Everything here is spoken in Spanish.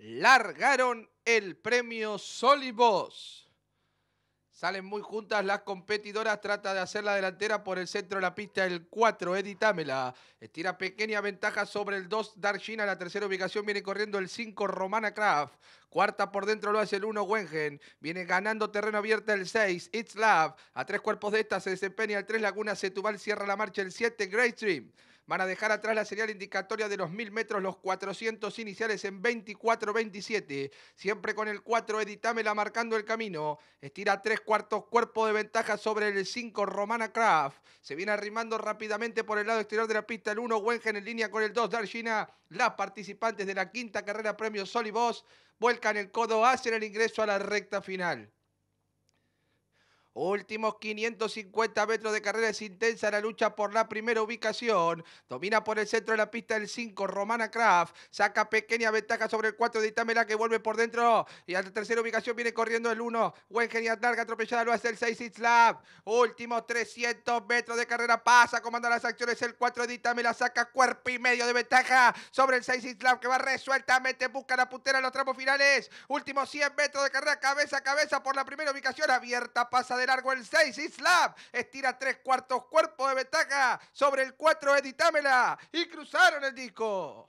largaron el premio Solibos! Salen muy juntas las competidoras. Trata de hacer la delantera por el centro de la pista. El 4, Editámela. Estira pequeña ventaja sobre el 2, a La tercera ubicación viene corriendo el 5, Romana Kraft. Cuarta por dentro lo hace el 1, Wengen. Viene ganando terreno abierto el 6, It's Love. A tres cuerpos de esta se desempeña el 3, Laguna Setubal. Cierra la marcha el 7, Great Stream. Van a dejar atrás la señal indicatoria de los 1000 metros, los 400 iniciales en 24-27. Siempre con el 4, editamela marcando el camino. Estira tres cuartos cuerpo de ventaja sobre el 5, Romana Kraft. Se viene arrimando rápidamente por el lado exterior de la pista el 1, Wengen en línea con el 2, darshina, Las participantes de la quinta carrera premio Sol vuelcan el codo, hacen el ingreso a la recta final. Últimos 550 metros de carrera es intensa la lucha por la primera ubicación. Domina por el centro de la pista el 5, Romana Kraft. Saca pequeña ventaja sobre el 4 de Itamela que vuelve por dentro. Y a la tercera ubicación viene corriendo el 1. Buen genial larga atropellada lo hace el 6 Islab. Últimos 300 metros de carrera pasa, comanda las acciones el 4 de Itamela. Saca cuerpo y medio de ventaja sobre el 6 Islab que va resueltamente. Busca la puntera en los tramos finales. Últimos 100 metros de carrera cabeza a cabeza por la primera ubicación. Abierta pasa de largo el 6, Islab Estira tres cuartos cuerpo de Betaca sobre el 4, Editámela. Y cruzaron el disco.